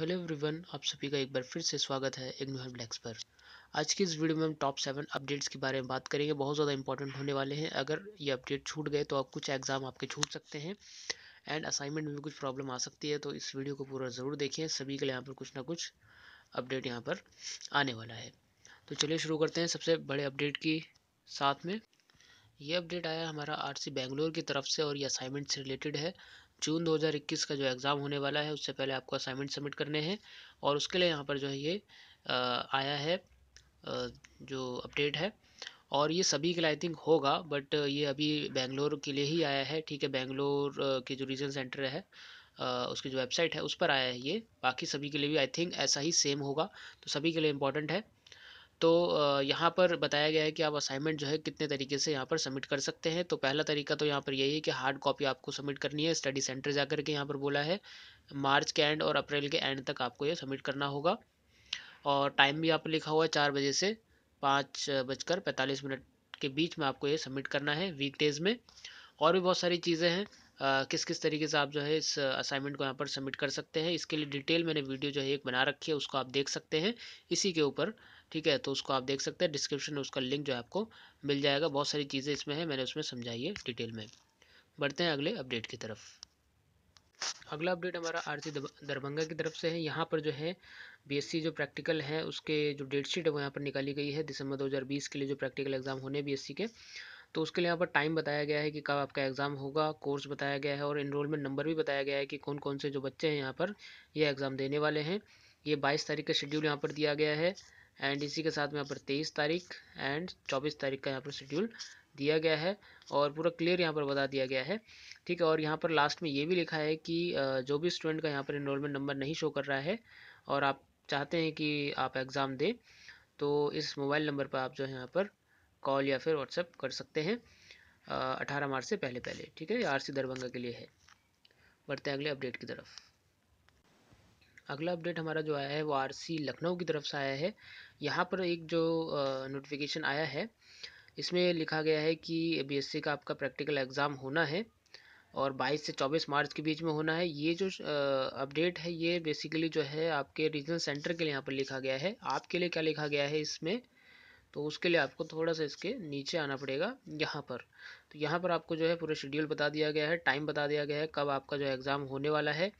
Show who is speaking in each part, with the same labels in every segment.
Speaker 1: hello everyone आप सभी का एक बार फिर से स्वागत है इग्नोर ब्लैक्स पर आज की इस वीडियो में हम टॉप सेवन अपडेट्स के बारे में बात करेंगे बहुत ज़्यादा इंपॉर्टेंट होने वाले हैं अगर ये अपडेट छूट गए तो आप कुछ एग्ज़ाम आपके छूट सकते हैं एंड असाइनमेंट में भी कुछ प्रॉब्लम आ सकती है तो इस वीडियो को पूरा ज़रूर देखें सभी के लिए यहाँ पर कुछ ना कुछ अपडेट यहाँ पर आने वाला है तो चलिए शुरू करते हैं सबसे बड़े अपडेट की साथ में ये अपडेट आया हमारा आर बेंगलोर की तरफ से और ये असाइनमेंट से रिलेटेड है जून 2021 का जो एग्ज़ाम होने वाला है उससे पहले आपको असाइनमेंट सबमिट करने हैं और उसके लिए यहाँ पर जो है ये आया है जो अपडेट है और ये सभी के लिए आई थिंक होगा बट ये अभी बेंगलोर के लिए ही आया है ठीक है बेंगलोर के जो रीजन सेंटर है उसकी जो वेबसाइट है उस पर आया है ये बाकी सभी के लिए भी आई थिंक ऐसा ही सेम होगा तो सभी के लिए इम्पॉर्टेंट है तो यहाँ पर बताया गया है कि आप असाइनमेंट जो है कितने तरीके से यहाँ पर सबमिट कर सकते हैं तो पहला तरीका तो यहाँ पर यही है कि हार्ड कॉपी आपको सबमिट करनी है स्टडी सेंटर जा करके यहाँ पर बोला है मार्च के एंड और अप्रैल के एंड तक आपको ये सबमिट करना होगा और टाइम भी यहाँ पर लिखा हुआ है चार बजे से पाँच बजकर पैंतालीस मिनट के बीच में आपको ये सबमिट करना है वीक डेज़ में और भी बहुत सारी चीज़ें हैं आ, किस किस तरीके से आप जो है इस असाइनमेंट को यहाँ पर सबमिट कर सकते हैं इसके लिए डिटेल मैंने वीडियो जो है एक बना रखी है उसको आप देख सकते हैं इसी के ऊपर ठीक है तो उसको आप देख सकते हैं डिस्क्रिप्शन में उसका लिंक जो है आपको मिल जाएगा बहुत सारी चीज़ें इसमें हैं मैंने उसमें समझाई है डिटेल में बढ़ते हैं अगले अपडेट की तरफ अगला अपडेट हमारा आरसी दरभंगा की तरफ से है यहाँ पर जो है बीएससी जो प्रैक्टिकल है उसके जो डेट शीट है वो यहाँ पर निकाली गई है दिसंबर 2020 के लिए जो प्रैक्टिकल एग्ज़ाम होने बीएससी के तो उसके लिए यहाँ पर टाइम बताया गया है कि कब आपका एग्ज़ाम होगा कोर्स बताया गया है और इनरोलमेंट नंबर भी बताया गया है कि कौन कौन से जो बच्चे हैं यहाँ पर ये यह एग्ज़ाम देने वाले हैं ये बाईस तारीख का शेड्यूल यहाँ पर दिया गया है एंड इसी के साथ में यहाँ पर तेईस तारीख एंड चौबीस तारीख का यहाँ पर शेड्यूल दिया गया है और पूरा क्लियर यहाँ पर बता दिया गया है ठीक है और यहाँ पर लास्ट में ये भी लिखा है कि जो भी स्टूडेंट का यहाँ पर इनरोलमेंट नंबर नहीं शो कर रहा है और आप चाहते हैं कि आप एग्ज़ाम दें तो इस मोबाइल नंबर पर आप जो है यहाँ पर कॉल या फिर व्हाट्सएप कर सकते हैं अठारह मार्च से पहले पहले ठीक है आर सी दरभंगा के लिए है बढ़ते हैं अगले अपडेट की तरफ अगला अपडेट हमारा जो आया है वो आर लखनऊ की तरफ से आया है यहाँ पर एक जो नोटिफिकेशन आया है इसमें लिखा गया है कि बी का आपका प्रैक्टिकल एग्ज़ाम होना है और 22 से 24 मार्च के बीच में होना है ये जो अपडेट है ये बेसिकली जो है आपके रीजनल सेंटर के लिए यहाँ पर लिखा गया है आपके लिए क्या लिखा गया है इसमें तो उसके लिए आपको थोड़ा सा इसके नीचे आना पड़ेगा यहाँ पर तो यहाँ पर आपको जो है पूरा शेड्यूल बता दिया गया है टाइम बता दिया गया है कब आपका जो एग्ज़ाम होने वाला है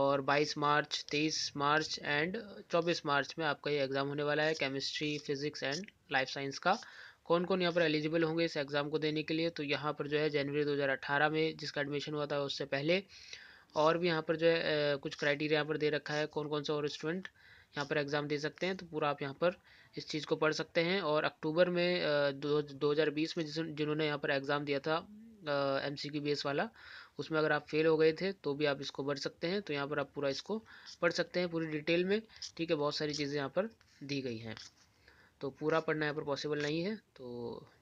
Speaker 1: और 22 मार्च 23 मार्च एंड 24 मार्च में आपका ये एग्ज़ाम होने वाला है chemistry physics and life science का कौन कौन यहाँ पर एलिजिबल होंगे इस एग्ज़ाम को देने के लिए तो यहाँ पर जो है जनवरी 2018 में जिसका एडमिशन हुआ था उससे पहले और भी यहाँ पर जो है कुछ क्राइटेरिया यहाँ पर दे रखा है कौन कौन सा और स्टूडेंट यहाँ पर एग्ज़ाम दे सकते हैं तो पूरा आप यहाँ पर इस चीज़ को पढ़ सकते हैं और अक्टूबर में दो हज़ार बीस में जिस जिन्होंने यहाँ पर एग्ज़ाम दिया था एम सी बेस वाला उसमें अगर आप फेल हो गए थे तो भी आप इसको पढ़ सकते हैं तो यहाँ पर आप पूरा इसको पढ़ सकते हैं पूरी डिटेल में ठीक है बहुत सारी चीज़ें यहाँ पर दी गई हैं तो पूरा पढ़ना यहाँ पर पॉसिबल नहीं है तो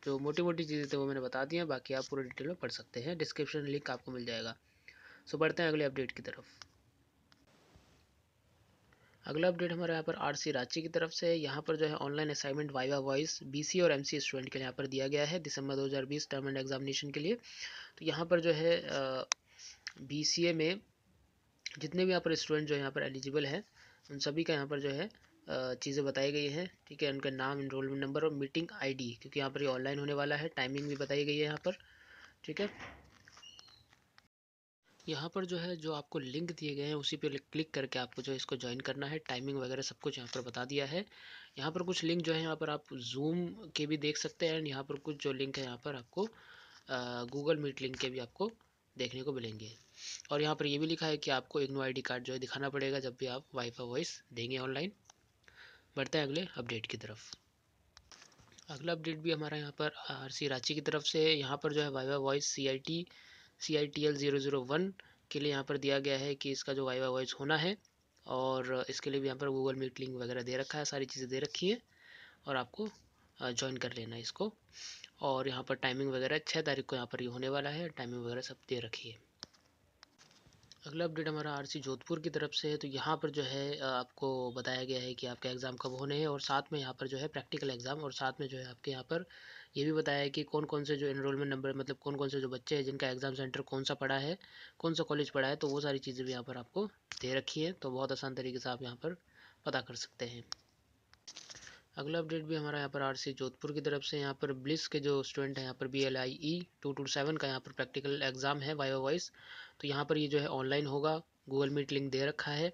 Speaker 1: जो मोटी मोटी चीज़ें थे वो मैंने बता दी हैं बाकी आप पूरे डिटेल में पढ़ सकते हैं डिस्क्रिप्शन लिंक आपको मिल जाएगा सो बढ़ते हैं अगले अपडेट की तरफ अगला अपडेट हमारे यहाँ पर आरसी रांची की तरफ से यहाँ पर जो है online assignment viva voce BC और एमसी स्टूडेंट के लिए यहाँ पर दिया गया है दिसंबर 2020 टर्म एंड एग्जामिनेशन के लिए तो यहाँ पर जो है बीसीए में जितने भी यहाँ पर स्टूडेंट जो यहाँ पर एलिजिबल हैं उन सभी का यहाँ पर जो है चीज़ें बताई गई हैं ठीक है उनका नाम इनरोलमेंट नंबर और मीटिंग आईडी क्योंकि यहाँ पर ये ऑनलाइन होने वाला है टाइमिंग भी बताई गई है यहाँ पर ठीक है यहाँ पर जो है जो आपको लिंक दिए गए हैं उसी पे क्लिक करके आपको जो है इसको ज्वाइन करना है टाइमिंग वगैरह सब कुछ यहाँ पर बता दिया है यहाँ पर कुछ लिंक जो है यहाँ पर आप जूम के भी देख सकते हैं एंड यहाँ पर कुछ जो लिंक है यहाँ पर आपको गूगल मीट लिंक के भी आपको देखने को मिलेंगे और यहाँ पर ये भी लिखा है कि आपको इग्नो आई कार्ड जो है दिखाना पड़ेगा जब भी आप वाईफाई वॉइस देंगे ऑनलाइन बढ़ते हैं अगले अपडेट की तरफ अगला अपडेट भी हमारा यहाँ पर आर सी रांची की तरफ से यहाँ पर जो है viva voce C I T C I T L zero zero one के लिए यहाँ पर दिया गया है कि इसका जो वाइवा वॉइस होना है और इसके लिए भी यहाँ पर गूगल मीट लिंक वगैरह दे रखा है सारी चीज़ें दे रखी हैं और आपको ज्वाइन कर लेना है इसको और यहाँ पर टाइमिंग वगैरह छः तारीख को यहाँ पर ये यह होने वाला है टाइमिंग वगैरह सब दे रखी है अगला अपडेट हमारा आरसी जोधपुर की तरफ से है तो यहाँ पर जो है आपको बताया गया है कि आपका एग्ज़ाम कब होने हैं और साथ में यहाँ पर जो है प्रैक्टिकल एग्ज़ाम और साथ में जो है आपके यहाँ पर ये भी बताया है कि कौन कौन से जो इनरोलमेंट नंबर मतलब कौन कौन से जो बच्चे हैं जिनका एग्ज़ाम सेंटर कौन सा पढ़ा है कौन सा कॉलेज पढ़ा है तो वो सारी चीज़ें भी यहाँ पर आपको दे रखी है तो बहुत आसान तरीके से आप यहाँ पर पता कर सकते हैं अगला अपडेट भी हमारा यहाँ पर आरसी जोधपुर की तरफ से यहाँ पर ब्लिस के जो स्टूडेंट हैं यहाँ पर B L I E two two seven का यहाँ पर प्रैक्टिकल एग्ज़ाम है वाई वाइस तो यहाँ पर ये जो है ऑनलाइन होगा गूगल मीट लिंक दे रखा है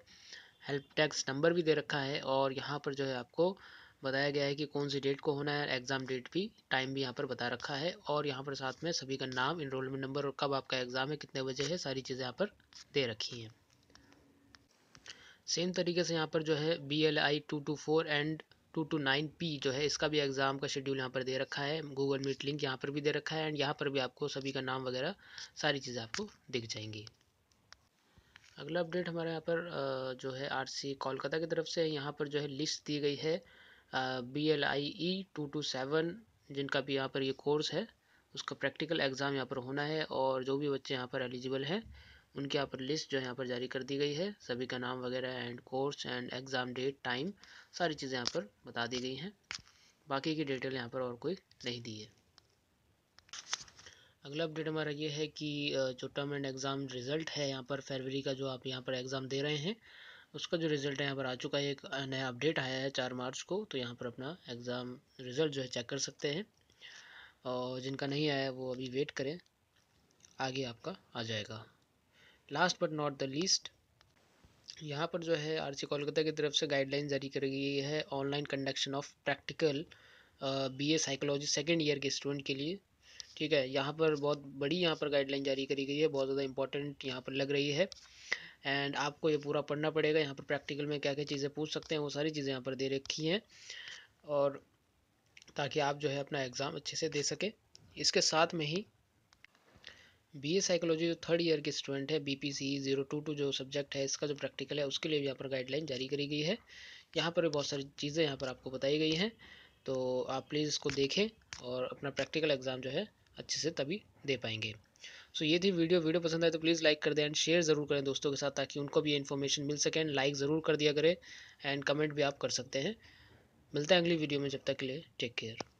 Speaker 1: हेल्प टैक्स नंबर भी दे रखा है और यहाँ पर जो है आपको बताया गया है कि कौन सी डेट को होना है एग्ज़ाम डेट भी टाइम भी यहाँ पर बता रखा है और यहाँ पर साथ में सभी का नाम इनरोलमेंट नंबर और कब आपका एग्ज़ाम है कितने बजे है सारी चीज़ें यहाँ पर दे रखी हैं सेम तरीके से यहाँ पर जो है B L I two two four and two two nine P जो है इसका भी एग्ज़ाम का शेड्यूल यहाँ पर दे रखा है गूगल मीट लिंक यहाँ पर भी दे रखा है एंड यहाँ पर भी आपको सभी का नाम वगैरह सारी चीज़ें आपको दिख जाएंगी अगला अपडेट हमारे यहाँ पर जो है सी कोलकाता की तरफ से यहाँ पर जो है लिस्ट दी गई है B L I E two two seven जिनका भी यहाँ पर ये कोर्स है उसका प्रैक्टिकल एग्ज़ाम यहाँ पर होना है और जो भी बच्चे यहाँ पर एलिजिबल हैं उनके यहाँ पर लिस्ट जो है यहाँ पर जारी कर दी गई है सभी का नाम वगैरह and course and exam date time सारी चीज़ें यहाँ पर बता दी गई हैं बाकी की डिटेल यहाँ पर और कोई नहीं दी है अगला अपडेट हमारा ये है कि जो टर्म एंड एग्ज़ाम रिज़ल्ट है यहाँ पर फरवरी का जो आप यहाँ पर एग्ज़ाम दे रहे हैं उसका जो रिज़ल्ट है यहाँ पर आ चुका है एक नया अपडेट आया है चार मार्च को तो यहाँ पर अपना एग्ज़ाम रिज़ल्ट जो है चेक कर सकते हैं और जिनका नहीं आया वो अभी वेट करें आगे आपका आ जाएगा last but not the least यहाँ पर जो है आर सी कोलकाता की तरफ से गाइडलाइन जारी करी गई है online conduction of practical B A psychology second year के स्टूडेंट के लिए ठीक है यहाँ पर बहुत बड़ी यहाँ पर गाइडलाइन जारी करी गई है बहुत ज़्यादा इंपॉर्टेंट यहाँ पर लग रही है एंड आपको ये पूरा पढ़ना पड़ेगा यहाँ पर प्रैक्टिकल में क्या क्या चीज़ें पूछ सकते हैं वो सारी चीज़ें यहाँ पर दे रखी हैं और ताकि आप जो है अपना एग्ज़ाम अच्छे से दे सकें इसके साथ में ही बी ए साइकोलॉजी जो थर्ड ईयर के स्टूडेंट है B P C zero two two जो सब्जेक्ट है इसका जो प्रैक्टिकल है उसके लिए भी यहाँ पर गाइडलाइन जारी करी गई है यहाँ पर भी बहुत सारी चीज़ें यहाँ पर आपको बताई गई हैं तो आप प्लीज़ इसको देखें और अपना प्रैक्टिकल एग्ज़ाम जो है अच्छे से तभी दे पाएंगे सो so, ये थी वीडियो वीडियो पसंद आए तो प्लीज़ लाइक कर दें एंड शेयर ज़रूर करें दोस्तों के साथ ताकि उनको भी ये इन्फॉर्मेशन मिल सके एंड लाइक ज़रूर कर दिया करें एंड कमेंट भी आप कर सकते हैं मिलते हैं अगली वीडियो में जब तक के लिए टेक केयर